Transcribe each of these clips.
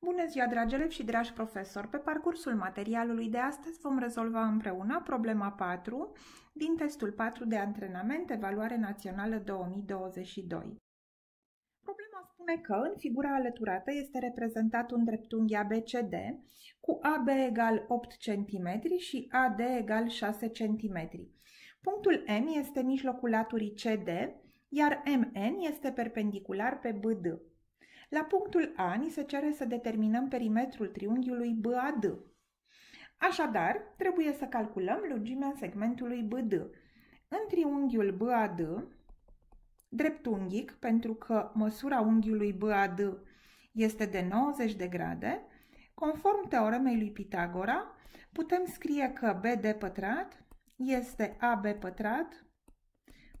Bună ziua, dragi elevi și dragi profesori! Pe parcursul materialului de astăzi vom rezolva împreună problema 4 din testul 4 de antrenament Evaluare Națională 2022. Problema spune că în figura alăturată este reprezentat un dreptunghi ABCD cu AB egal 8 cm și AD egal 6 cm. Punctul M este mijlocul laturii CD, iar MN este perpendicular pe BD. La punctul A ni se cere să determinăm perimetrul triunghiului BAD. Așadar, trebuie să calculăm lungimea segmentului BD. În triunghiul BAD, dreptunghic, pentru că măsura unghiului BAD este de 90 de grade, conform teoremei lui Pitagora, putem scrie că BD pătrat este AB pătrat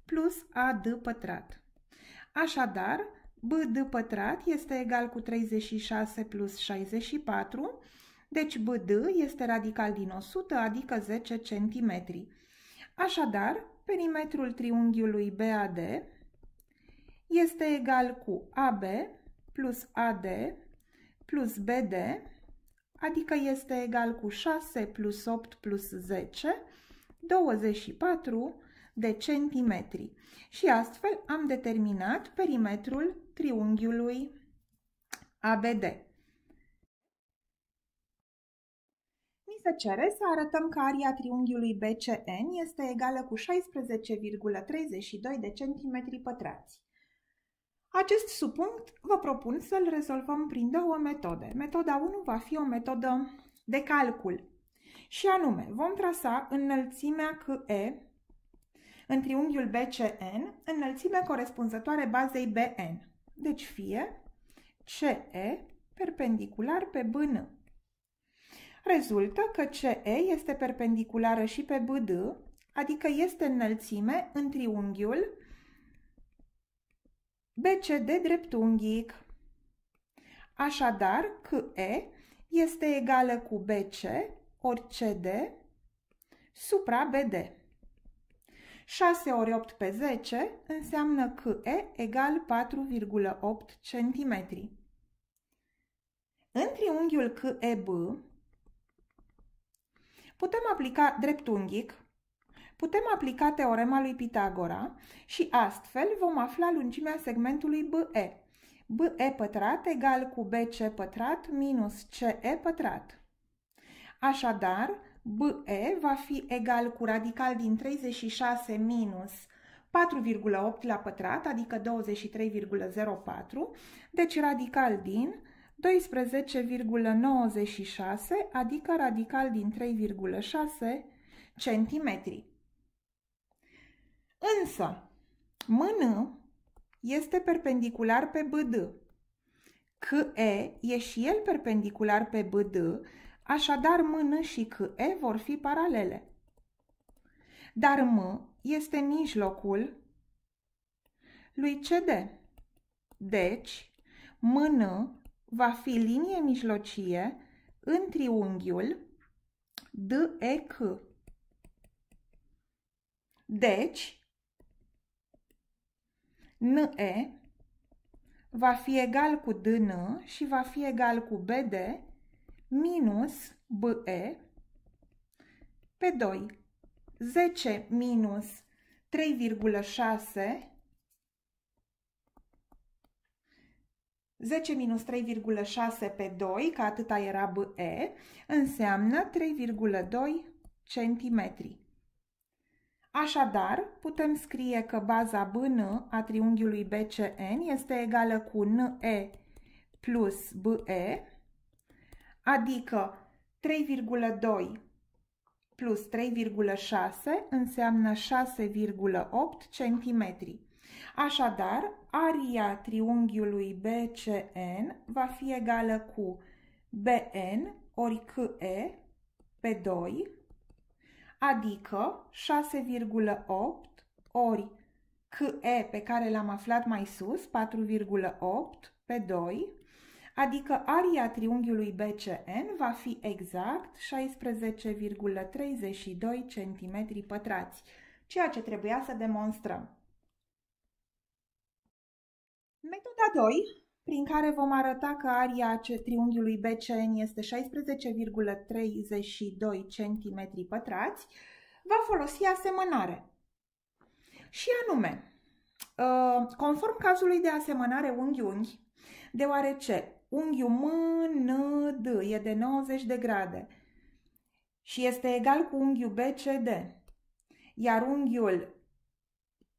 plus AD pătrat. Așadar, BD pătrat este egal cu 36 plus 64, deci BD este radical din 100, adică 10 cm. Așadar, perimetrul triunghiului BAD este egal cu AB plus AD plus BD, adică este egal cu 6 plus 8 plus 10, 24 de centimetri și astfel am determinat perimetrul triunghiului ABD. Mi se cere să arătăm că aria triunghiului BCN este egală cu 16,32 de centimetri pătrați. Acest subpunct vă propun să-l rezolvăm prin două metode. Metoda 1 va fi o metodă de calcul și anume vom trasa înălțimea CE în triunghiul BCN înălțime corespunzătoare bazei BN. Deci fie CE perpendicular pe BN. Rezultă că CE este perpendiculară și pe BD, adică este înălțime în triunghiul BCD dreptunghic. Așadar, QE este egală cu BC ori CD supra BD. 6 ori 8 pe 10 înseamnă că E egal 4,8 cm. În triunghiul QEB putem aplica dreptunghic, putem aplica teorema lui Pitagora și astfel vom afla lungimea segmentului BE. BE pătrat egal cu BC pătrat minus CE pătrat. Așadar, BE va fi egal cu radical din 36 minus 4,8 la pătrat, adică 23,04, deci radical din 12,96, adică radical din 3,6 centimetri. Însă, MN este perpendicular pe BD, CE e și el perpendicular pe BD, Așadar, M și C E vor fi paralele. Dar M este mijlocul lui CD. Deci, MN va fi linie mijlocie în triunghiul DEC. Deci, NE va fi egal cu DN și va fi egal cu BD minus BE pe 2. 10 minus 3,6 10 minus 3,6 pe 2, că atâta era BE, înseamnă 3,2 cm. Așadar, putem scrie că baza BN a triunghiului BCN este egală cu NE plus BE, adică 3,2 plus 3,6 înseamnă 6,8 cm. Așadar, aria triunghiului BCN va fi egală cu BN ori QE pe 2, adică 6,8 ori QE pe care l-am aflat mai sus, 4,8 pe 2, adică aria triunghiului BCN va fi exact 16,32 cm pătrați, ceea ce trebuia să demonstrăm. Metoda 2, prin care vom arăta că aria triunghiului BCN este 16,32 cm pătrați, va folosi asemănare. Și anume, ă, conform cazului de asemănare unghi-unghi, deoarece unghiul MND e de 90 de grade și este egal cu unghiul BCD, iar unghiul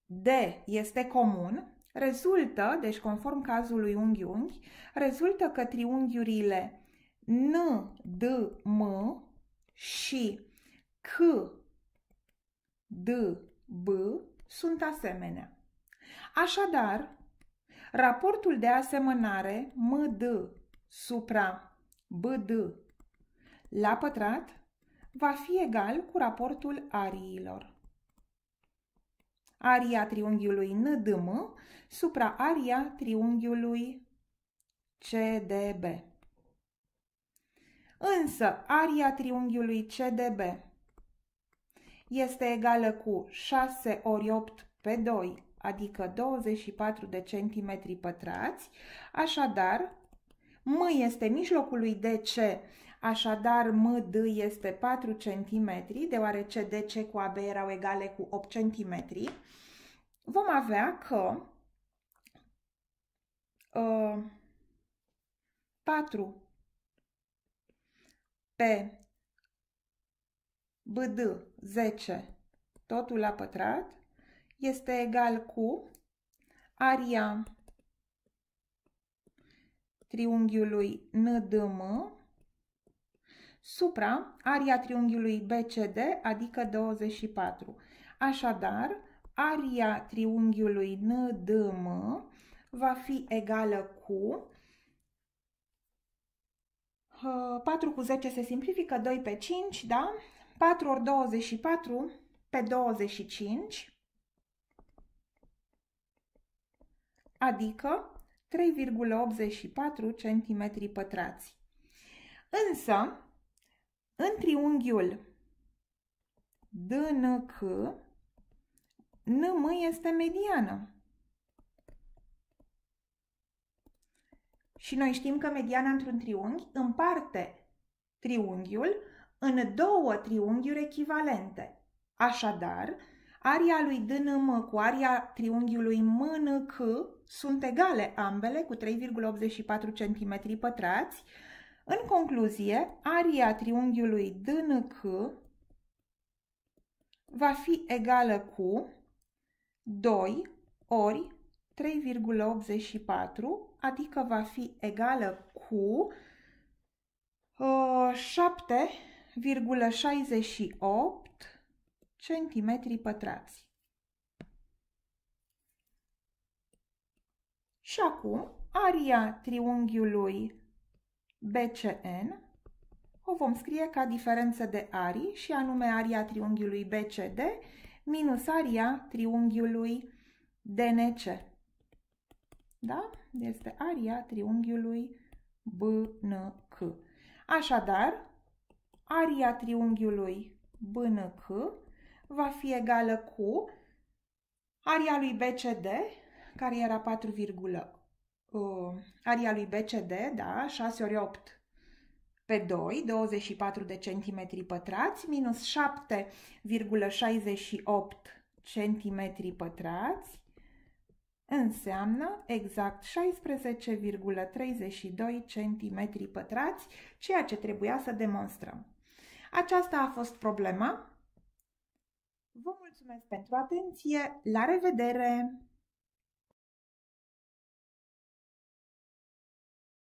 D este comun, rezultă, deci conform cazului unghiunghi, rezultă că triunghiurile N, D, M și C, D, B sunt asemenea. Așadar, Raportul de asemănare MD supra BD la pătrat va fi egal cu raportul ariilor. Aria triunghiului NDM supra aria triunghiului CDB. Însă, aria triunghiului CDB este egală cu 6 ori 8 pe 2 adică 24 de centimetri pătrați. Așadar, M este mijlocul lui DC, așadar MD este 4 cm, deoarece DC cu AB erau egale cu 8 cm. Vom avea că ă, uh, 4 pe BD 10 totul la pătrat este egal cu aria triunghiului NDM supra aria triunghiului BCD, adică 24. Așadar, aria triunghiului NDM va fi egală cu 4 uh, cu 10 se simplifică, 2 pe 5, da? 4 ori 24 pe 25 adică 3,84 cm pătrați. Însă, în triunghiul DNC, NM este mediană. Și noi știm că mediana într-un triunghi împarte triunghiul în două triunghiuri echivalente. Așadar, aria lui DNM cu aria triunghiului MNC sunt egale ambele cu 3,84 cm pătrați. În concluzie, aria triunghiului DNC va fi egală cu 2 ori 3,84, adică va fi egală cu 7,68 uh, cm pătrați. Și acum, aria triunghiului BCN o vom scrie ca diferență de arii și anume aria triunghiului BCD minus aria triunghiului DNC. Da? Este aria triunghiului BNC. Așadar, aria triunghiului BNC va fi egală cu aria lui BCD care era 4, uh, aria lui BCD, da, 6 ori 8 pe 2, 24 de centimetri pătrați, minus 7,68 centimetri pătrați, înseamnă exact 16,32 centimetri pătrați, ceea ce trebuia să demonstrăm. Aceasta a fost problema. Vă mulțumesc pentru atenție, la revedere!